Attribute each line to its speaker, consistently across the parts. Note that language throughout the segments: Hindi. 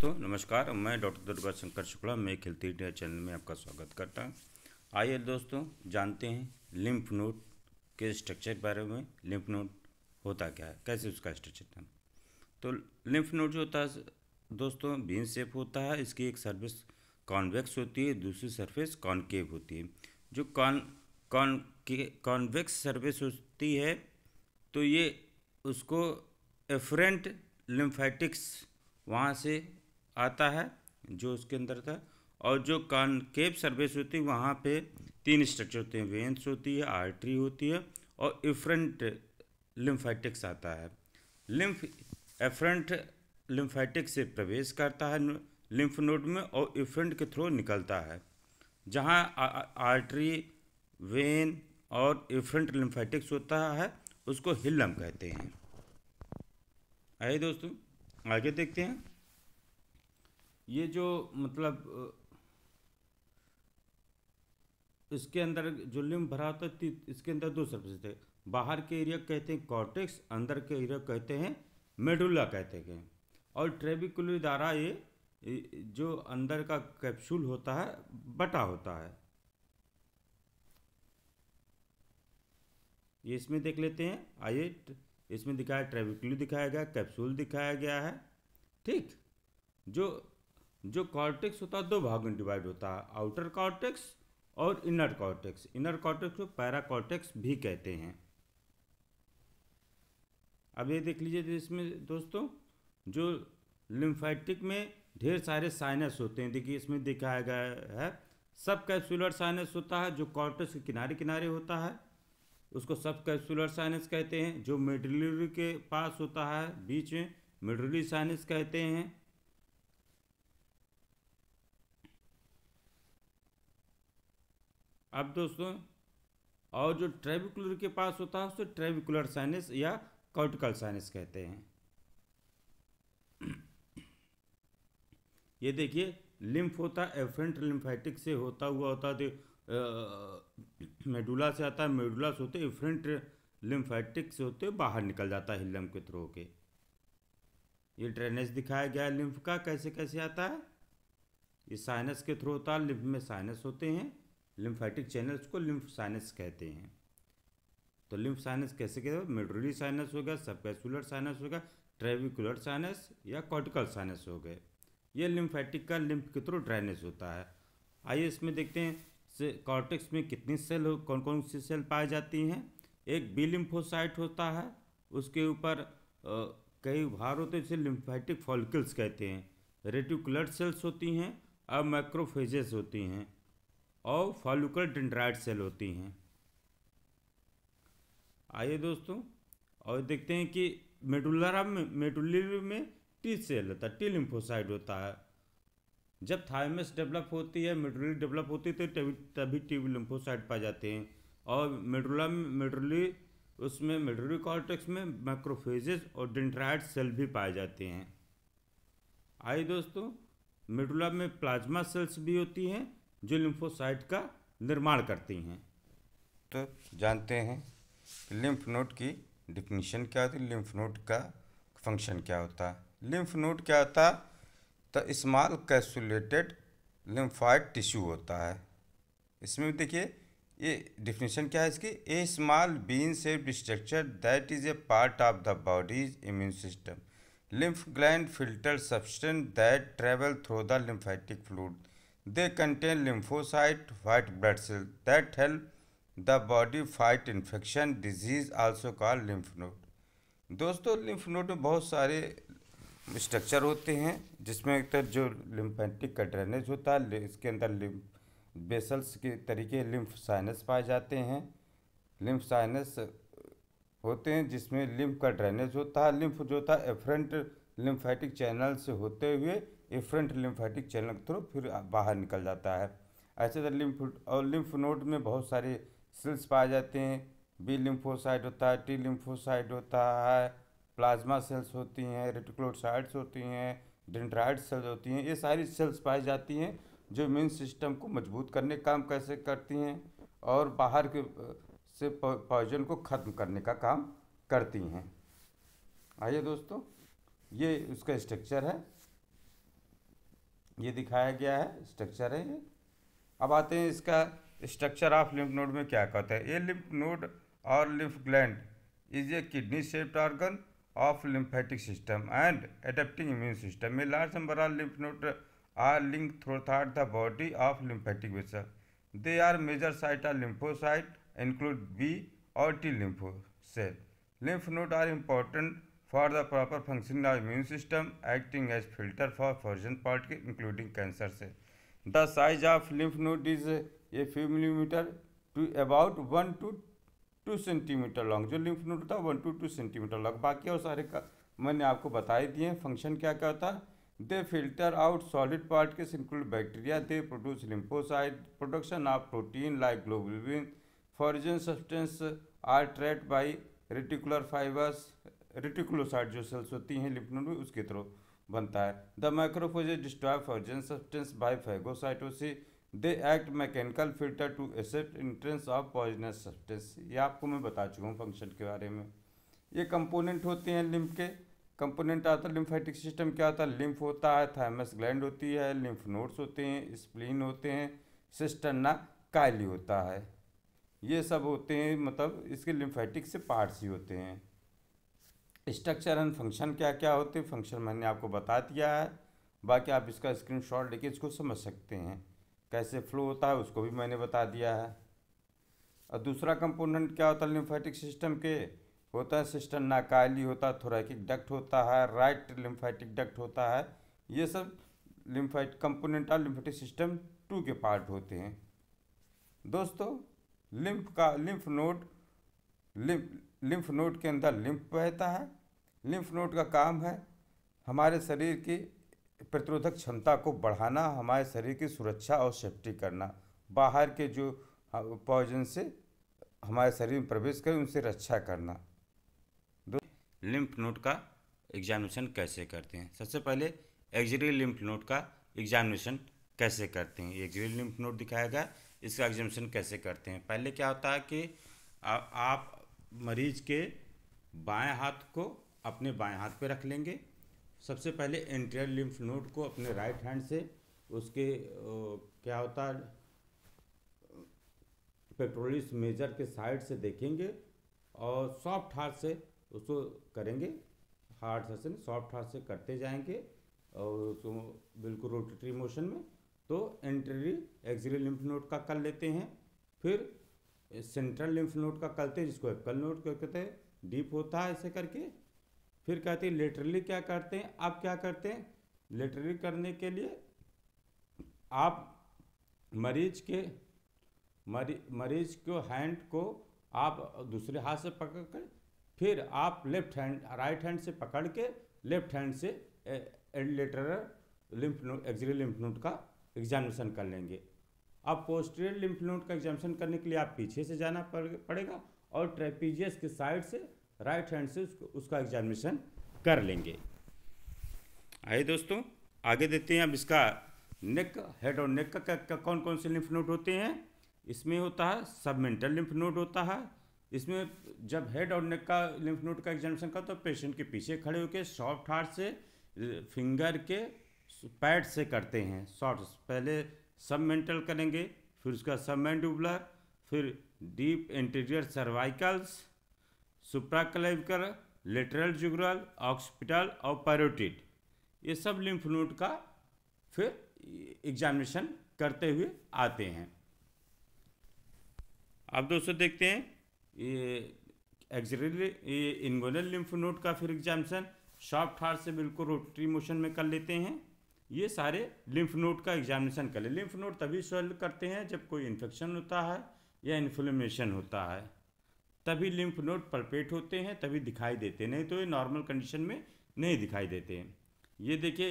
Speaker 1: दोस्तों नमस्कार मैं डॉक्टर दुर्गा शंकर शुक्ला मैं खेलती इंडिया चैनल में आपका स्वागत करता हूँ आइए दोस्तों जानते हैं लिम्फ नोड के स्ट्रक्चर के बारे में लिम्फ नोड होता क्या है कैसे उसका स्ट्रक्चर था तो लिम्फ नोड जो होता है दोस्तों बीन सेफ होता है इसकी एक सर्विस कॉन्वेक्स होती है दूसरी सर्विस कॉन्केव होती है जो कॉन कॉन कॉन्वेक्स सर्विस होती है तो ये उसको एफरेंट लिम्फेटिक्स वहाँ से आता है जो उसके अंदर था और जो कॉन्केव सर्वेस होती है वहाँ पे तीन स्ट्रक्चर होते हैं वेंस होती है आर्टरी होती है और इफ्रंट लिम्फाइटिक्स आता है लिम्फ एफ्रंट लिम्फेटिक से प्रवेश करता है लिम्फ नोड में और इफ्रंट के थ्रू निकलता है जहाँ आर्टरी वेन और इफ्रंट लिम्फाइटिक्स होता है उसको हिलम कहते हैं आइए दोस्तों आगे देखते हैं ये जो मतलब इसके अंदर जो लिम भरा होता तो है इसके अंदर दो सर्विस थे बाहर के एरिया कहते हैं कॉर्टेक्स अंदर के एरिया कहते हैं मेडुला कहते हैं और ट्रेबिकुलर द्वारा ये जो अंदर का कैप्सूल होता है बटा होता है ये इसमें देख लेते हैं आइए इसमें दिखाया ट्रेबिकुल दिखाया गया कैप्सूल दिखाया गया है ठीक जो जो कॉर्टेक्स होता है दो भाग में डिवाइड होता है आउटर कॉर्टेक्स और इनर कॉर्टेक्स इनर कॉर्टेक्स को पैराकॉर्टेक्स भी कहते हैं अब ये देख लीजिए इसमें दोस्तों जो लिम्फाइटिक में ढेर सारे साइनस होते हैं देखिए इसमें दिखाया गया है सब कैप्सुलर साइनस होता है जो कॉर्टेक्स के किनारे किनारे होता है उसको सब कैप्सुलर साइनस कहते हैं जो मिडलरी के पास होता है बीच में मिडलरी साइनस कहते हैं अब दोस्तों और जो ट्रेविकुलर के पास होता है उसको ट्रेविकुलर साइनस या कॉर्टिकल साइनस कहते हैं ये देखिए लिम्फ होता है एफरेंट लिम्फेटिक से होता हुआ होता है मेडुला से आता है मेडुला से होते एफरेंट लिम्फेटिक से होते बाहर निकल जाता है लिम्फ के थ्रू के ये ड्रेनेज दिखाया गया है लिम्फ का कैसे कैसे आता है ये साइनस के थ्रू होता है लिम्फ में साइनस होते हैं लिम्फैटिक चैनल्स को लिम्फ साइनस कहते हैं तो लिम्फ साइनस कैसे कहते हैं मेडोरी साइनस हो गया सबकैसुलर साइनस हो गया ट्रेविकुलर साइनस या कॉर्टिकल साइनस हो गए ये लिम्फैटिक का लिम्फ के थ्रू ड्रेनेज होता है आइए इसमें देखते हैं कॉर्टिक्स में कितनी सेल हो कौन कौन सी सेल पाई जाती हैं एक बी लिम्फोसाइट होता है उसके ऊपर कई भार होते हैं जिसे लिम्फैटिक फॉलिकल्स कहते हैं रेटिकुलर सेल्स होती हैं और मैक्रोफेजेस होती हैं और फॉलिकल डेंड्राइट सेल होती हैं आइए दोस्तों और देखते हैं कि मेडुलरा में मेडुलर में टी सेल होता है टी लिम्फोसाइड होता है जब थायमस डेवलप होती है मेडुलरी डेवलप होती है तो तभी तभी टी लिम्फोसाइड पाए जाते हैं और मेडुला मेडुलरी उसमें मेडुलरी कॉर्टेक्स में माइक्रोफेजेस और डेंड्राइड सेल भी पाए जाते हैं आइए दोस्तों मेडुला में प्लाज्मा सेल्स भी होती हैं जो लिम्फोसाइट का निर्माण करती हैं तो जानते हैं लिम्फ नोड की डिफिनीशन क्या होती है लिम्फ नोड का फंक्शन क्या होता है लिम्फ नोड क्या होता तो स्मॉल कैसुलेटेड लिम्फाइड टिश्यू होता है इसमें देखिए ये डिफिनेशन क्या है इसकी a small bean shaped structure that is a part of the body's immune system lymph gland filter substance that travel through the lymphatic fluid they contain lymphocyte white blood cell that help the body fight infection disease also call lymph node दोस्तों लिम्फ node में बहुत सारे स्ट्रक्चर होते हैं जिसमें एक तरह जो लिम्फेंटिक का ड्रेनेज होता है इसके अंदर लिम्फ बेसल्स के तरीके लिम्फ साइनस पाए जाते हैं लिम्फ साइनस होते हैं जिसमें लिम्फ का ड्रेनेज होता है लिम्फ जो था एफरेंट लिम्फेटिक चैनल से होते हुए ये फ्रंट लिम्फेटिक चैनल के थ्रू फिर बाहर निकल जाता है ऐसे तरह तो लिम्फ और लिम्फ नोड में बहुत सारे सेल्स पाए जाते हैं बी लिम्फोसाइड होता है टी लिम्फोसाइड होता है प्लाज्मा सेल्स होती हैं रेटिकुलोसाइड्स होती हैं डेंड्राइड सेल्स होती हैं ये सारी सेल्स पाई जाती हैं जो इम्यून सिस्टम को मजबूत करने का काम कैसे करती हैं और बाहर के से पॉइजन को ख़त्म करने का काम करती हैं आइए दोस्तों ये उसका स्ट्रक्चर है ये दिखाया गया है स्ट्रक्चर है ये अब आते हैं इसका स्ट्रक्चर ऑफ लिम्फ नोड में क्या कहते हैं ये लिम्फ नोड और lymph gland is a kidney shaped organ of lymphatic system and adapting immune system में large number of lymph node are link through throughout the body of lymphatic vessel they are major site are lymphocyte include B और lympho cell lymph node are important for the proper functioning immune system acting as filter for for part particles including cancer से the size of lymph node is a few millimetre to about one two two centimetre long जो लिम्फ नोड था one two two centimetre long बाकी और सारे का मैंने आपको बताए दिए फंक्शन क्या क्या होता है they filter out solid part के include bacteria they produce lymphocyte production of protein like globin foreign substance are trapped by reticular fibres reticulocyte जो सेल्स होती हैं लिपनोड में उसके थ्रू बनता है the macrophage destroy foreign substance by phagocytosis they act mechanical filter to accept entrance of poisonous substance ये आपको मैं बता चुका हूँ फंक्शन के बारे में ये कंपोनेंट होते हैं लिम्फ के कंपोनेंट आता है लिम्फेटिक सिस्टम क्या होता है लिम्फ होता है थैमस ग्लैंड होती है लिम्फ नोड्स होते हैं स्प्लीन होते हैं सिस्टरना कायली होता है ये सब होते हैं मतलब इसके लिम्फेटिक से पार्ट्स ही होते हैं स्ट्रक्चर एंड फंक्शन क्या क्या होते हैं फंक्शन मैंने आपको बता दिया है बाकी आप इसका स्क्रीनशॉट लेके इसको समझ सकते हैं कैसे फ्लो होता है उसको भी मैंने बता दिया है और दूसरा कंपोनेंट क्या होता है लिम्फेटिक सिस्टम के होता है सिस्टम नाकायली होता है थोरैकिक डक्ट होता है राइट लिम्फेटिक डक्ट होता है ये सब लिम्फाइट कंपोनेंट और लिम्फेटिक सिस्टम टू के पार्ट होते हैं दोस्तों लिम्फ का lymph node lymph lymph node के अंदर लिम्फ बहता है लिम्फ नोड का काम है हमारे शरीर की प्रतिरोधक क्षमता को बढ़ाना हमारे शरीर की सुरक्षा और सेफ्टी करना बाहर के जो पॉइजन हाँ, से हमारे शरीर में प्रवेश करें उनसे रक्षा करना दो लिम्फ नोड का एग्जामिनेशन कैसे करते हैं सबसे पहले एक्जरी लिम्फ नोड का एग्जामिनेशन कैसे करते हैं एक्जरी लिम्फ नोड दिखाया गया इसका एग्जामिनेशन कैसे करते हैं पहले क्या होता है कि आ, आप मरीज के बाएं हाथ को अपने बाएं हाथ पे रख लेंगे सबसे पहले एंटेरियर लिम्फ नोड को अपने राइट हैंड से उसके क्या होता है पेट्रोलिस मेजर के साइड से देखेंगे और सॉफ्ट हाथ से उसको करेंगे हार्ड से सॉफ्ट हाथ से करते जाएंगे और उसको बिल्कुल रोटेटरी मोशन में तो एंट्री एक्सिलरी लिम्फ नोड का कर लेते हैं फिर सेंट्रल लिम्फ नोड का करते हैं जिसको एक्ल नोड कहते हैं डीप होता है ऐसे करके फिर कहते हैं लेटरली क्या करते हैं आप क्या करते हैं लेटरली करने के लिए आप मरीज के मरी, मरीज को हैंड को आप दूसरे हाथ से पकड़ कर फिर आप लेफ्ट हैंड राइट हैंड से पकड़ के लेफ्ट हैंड से lateral lymph node axillary lymph node का एग्जामिनेशन कर लेंगे अब पोस्टरियर लिम्फ नोट का एग्जामिनेशन करने के लिए आप पीछे से जाना पड़ेगा और ट्रेपीजियस के साइड से राइट हैंड से उसको उसका एग्जामिनेशन कर लेंगे आइए दोस्तों आगे देते हैं अब इसका नेक हेड और नेक का, कौन कौन से लिम्फ नोड होते हैं इसमें होता है सबमेंटल लिम्फ नोड होता है इसमें जब हेड और नेक का लिम्फ नोड का एग्जामिनेशन करते तो पेशेंट के पीछे खड़े होकर सॉफ्ट हार्ट से फिंगर के पैड से करते हैं सॉफ्ट पहले सब मेंटल करेंगे फिर उसका सब मैंडुबलर फिर deep anterior cervicals supraclavicular lateral jugular occipital और पैरोटिड ये सब लिम्फ नोड का फिर एग्जामिनेशन करते हुए आते हैं अब दोस्तों देखते हैं ये एक्सरे इनगोनल लिम्फ नोड का फिर एग्जामिनेशन सॉफ्ट हार्ट से बिल्कुल रोटरी मोशन में कर लेते हैं ये सारे लिम्फ नोड का एग्जामिनेशन कर ले लिम्फ नोड तभी सॉल्व करते हैं जब कोई इन्फेक्शन होता है या इन्फ्लेमेशन होता है तभी लिम्फ नोड परपेट होते हैं तभी दिखाई देते हैं नहीं तो ये नॉर्मल कंडीशन में नहीं दिखाई देते हैं ये देखिए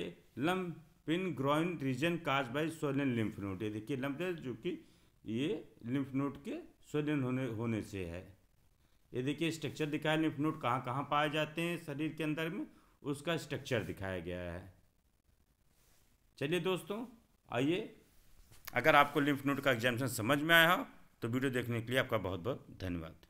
Speaker 1: lump in groin region cause by swollen lymph node ये देखिए लम्ब जो कि ये लिम्फ नोड के सोलन होने होने से है ये देखिए स्ट्रक्चर दिखाया लिम्फ नोड कहाँ कहाँ पाए जाते हैं शरीर के अंदर में उसका स्ट्रक्चर दिखाया गया है चलिए दोस्तों आइए अगर आपको लिम्फ नोड का एग्जामेशन समझ में आया हो तो वीडियो देखने के लिए आपका बहुत बहुत धन्यवाद